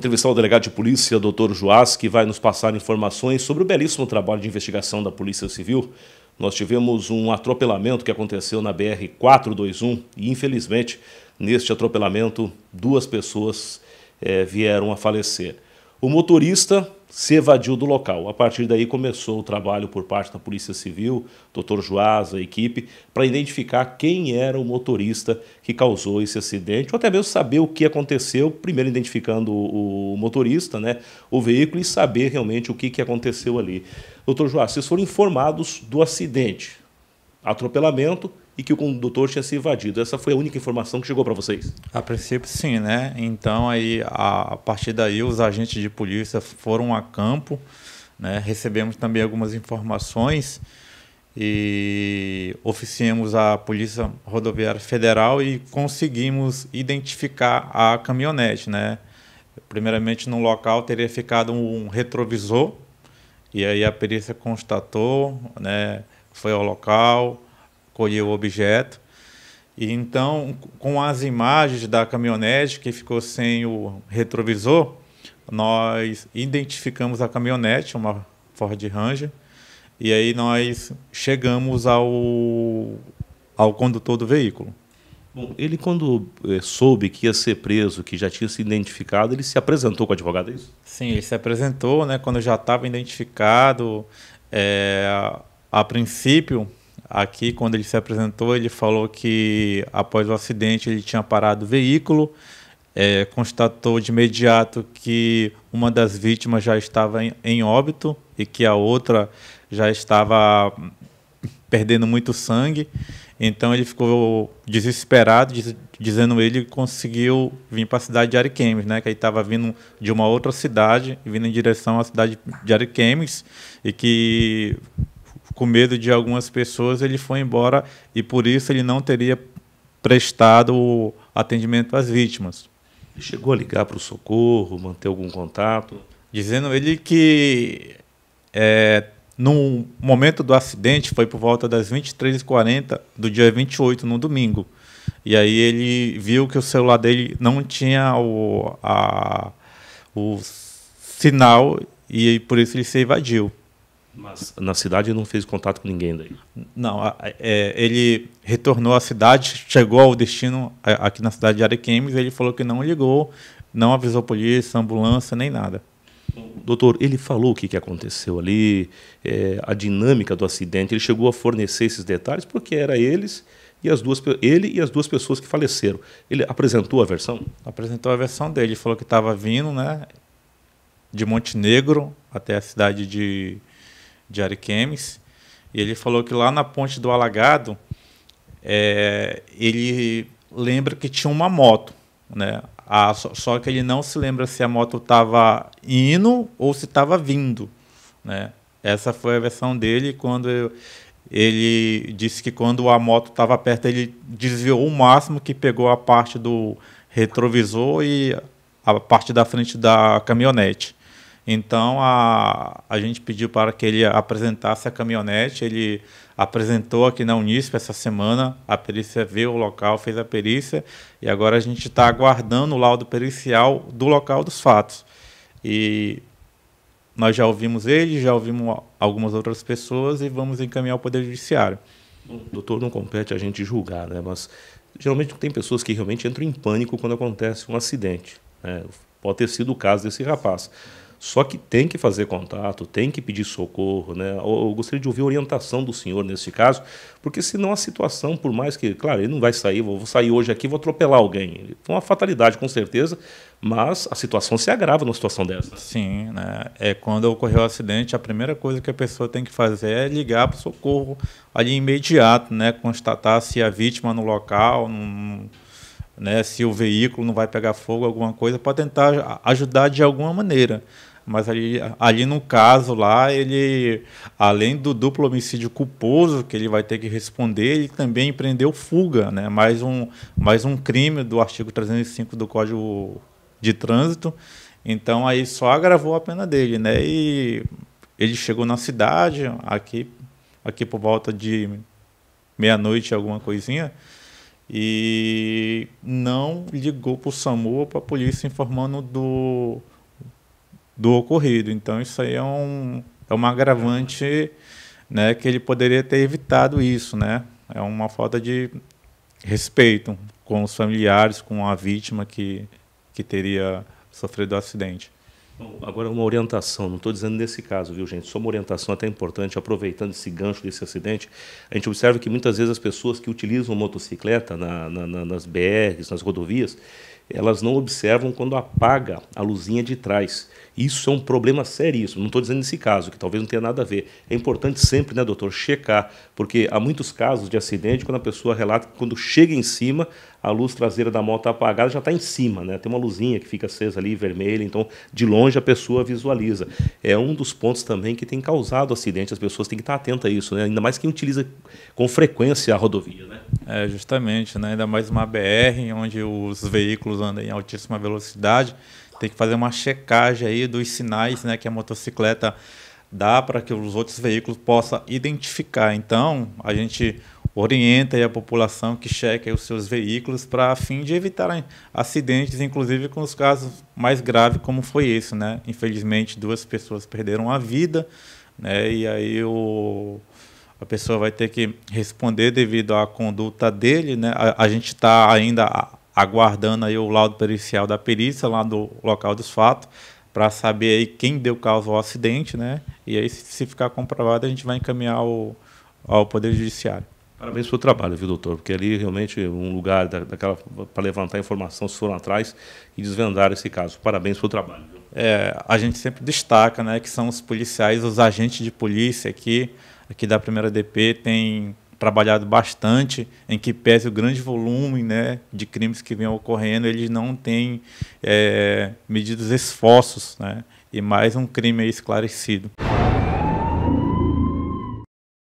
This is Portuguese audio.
entrevistar o delegado de polícia, doutor Joás, que vai nos passar informações sobre o belíssimo trabalho de investigação da Polícia Civil. Nós tivemos um atropelamento que aconteceu na BR-421 e, infelizmente, neste atropelamento, duas pessoas é, vieram a falecer. O motorista se evadiu do local. A partir daí começou o trabalho por parte da Polícia Civil, Dr. Joás, a equipe, para identificar quem era o motorista que causou esse acidente, ou até mesmo saber o que aconteceu, primeiro identificando o motorista, né, o veículo, e saber realmente o que, que aconteceu ali. Dr. Joás, vocês foram informados do acidente, atropelamento, e que o condutor tinha se invadido. Essa foi a única informação que chegou para vocês? A princípio, sim, né? Então, aí, a, a partir daí, os agentes de polícia foram a campo, né? recebemos também algumas informações e oficiamos a Polícia Rodoviária Federal e conseguimos identificar a caminhonete, né? Primeiramente no local teria ficado um retrovisor e aí a perícia constatou, né? Foi ao local, colher o objeto. E então, com as imagens da caminhonete que ficou sem o retrovisor, nós identificamos a caminhonete, uma Ford Ranger, e aí nós chegamos ao, ao condutor do veículo. Bom, ele quando é, soube que ia ser preso, que já tinha se identificado, ele se apresentou com o advogado, é isso? Sim, ele se apresentou, né? Quando já estava identificado, é, eh, a, a princípio Aqui, quando ele se apresentou, ele falou que após o acidente ele tinha parado o veículo, é, constatou de imediato que uma das vítimas já estava em, em óbito e que a outra já estava perdendo muito sangue. Então ele ficou desesperado, diz, dizendo ele conseguiu vir para a cidade de Ariquemes, né? Que ele estava vindo de uma outra cidade, vindo em direção à cidade de Ariquemes e que com medo de algumas pessoas, ele foi embora e por isso ele não teria prestado atendimento às vítimas. Ele chegou a ligar para o socorro, manter algum contato? Dizendo ele que é, no momento do acidente foi por volta das 23h40 do dia 28, no domingo. E aí ele viu que o celular dele não tinha o, a, o sinal e por isso ele se evadiu. Mas na cidade não fez contato com ninguém daí? Não, é, ele retornou à cidade, chegou ao destino é, aqui na cidade de Arequemes, ele falou que não ligou, não avisou a polícia, ambulância, nem nada. Doutor, ele falou o que, que aconteceu ali, é, a dinâmica do acidente, ele chegou a fornecer esses detalhes porque era eles e as duas, ele e as duas pessoas que faleceram. Ele apresentou a versão? Apresentou a versão dele, falou que estava vindo né, de Montenegro até a cidade de de Ariquemes, e ele falou que lá na ponte do Alagado, é, ele lembra que tinha uma moto, né? só, só, que ele não se lembra se a moto estava indo ou se estava vindo, né? Essa foi a versão dele quando eu, ele disse que quando a moto estava perto ele desviou o máximo que pegou a parte do retrovisor e a parte da frente da caminhonete. Então a, a gente pediu para que ele apresentasse a caminhonete, ele apresentou aqui na Unisp essa semana, a perícia veio o local, fez a perícia e agora a gente está aguardando o laudo pericial do local dos fatos. E nós já ouvimos ele, já ouvimos algumas outras pessoas e vamos encaminhar ao Poder Judiciário. Doutor, não compete a gente julgar, né? mas geralmente tem pessoas que realmente entram em pânico quando acontece um acidente. Né? Pode ter sido o caso desse rapaz. Só que tem que fazer contato, tem que pedir socorro, né? Eu gostaria de ouvir a orientação do senhor nesse caso, porque senão a situação, por mais que, claro, ele não vai sair, vou sair hoje aqui, vou atropelar alguém. Foi uma fatalidade, com certeza, mas a situação se agrava numa situação dessa. Sim, né? É quando ocorreu o acidente, a primeira coisa que a pessoa tem que fazer é ligar para o socorro ali imediato, né? Constatar se a vítima no local, num, né? Se o veículo não vai pegar fogo, alguma coisa, para tentar ajudar de alguma maneira mas ali, ali no caso lá, ele, além do duplo homicídio culposo que ele vai ter que responder, ele também empreendeu fuga, né? mais, um, mais um crime do artigo 305 do Código de Trânsito. Então aí só agravou a pena dele, né? E ele chegou na cidade, aqui, aqui por volta de meia-noite, alguma coisinha, e não ligou para o SAMU para a polícia informando do do ocorrido. Então, isso aí é um, é um agravante né, que ele poderia ter evitado isso. Né? É uma falta de respeito com os familiares, com a vítima que, que teria sofrido o acidente. agora uma orientação, não estou dizendo nesse caso, viu gente, só uma orientação até importante, aproveitando esse gancho desse acidente, a gente observa que muitas vezes as pessoas que utilizam motocicleta na, na, nas BRs, nas rodovias, elas não observam quando apaga a luzinha de trás. Isso é um problema seríssimo. Não estou dizendo nesse caso, que talvez não tenha nada a ver. É importante sempre, né, doutor, checar, porque há muitos casos de acidente quando a pessoa relata que quando chega em cima, a luz traseira da moto apagada já está em cima, né? Tem uma luzinha que fica acesa ali, vermelha, então de longe a pessoa visualiza. É um dos pontos também que tem causado acidente, as pessoas têm que estar atentas a isso, né? Ainda mais quem utiliza com frequência a rodovia, né? É, justamente, né? Ainda mais uma BR, onde os veículos veículos em altíssima velocidade, tem que fazer uma checagem aí dos sinais né, que a motocicleta dá para que os outros veículos possam identificar. Então, a gente orienta a população que cheque os seus veículos para fim de evitar acidentes, inclusive com os casos mais graves como foi esse, né? Infelizmente, duas pessoas perderam a vida, né? E aí o a pessoa vai ter que responder devido à conduta dele, né? A, a gente está ainda aguardando aí o laudo pericial da perícia lá do local dos fatos para saber aí quem deu causa ao acidente, né? E aí se ficar comprovado a gente vai encaminhar ao, ao poder judiciário. Parabéns pelo trabalho, viu, doutor? Porque ali realmente um lugar da, daquela para levantar informação se foram atrás e desvendar esse caso. Parabéns pelo trabalho. Viu? É, a gente sempre destaca, né, que são os policiais, os agentes de polícia aqui, aqui da primeira DP tem trabalhado bastante, em que pese o grande volume né, de crimes que vem ocorrendo, eles não têm é, eh, medidos esforços né, e mais um crime esclarecido.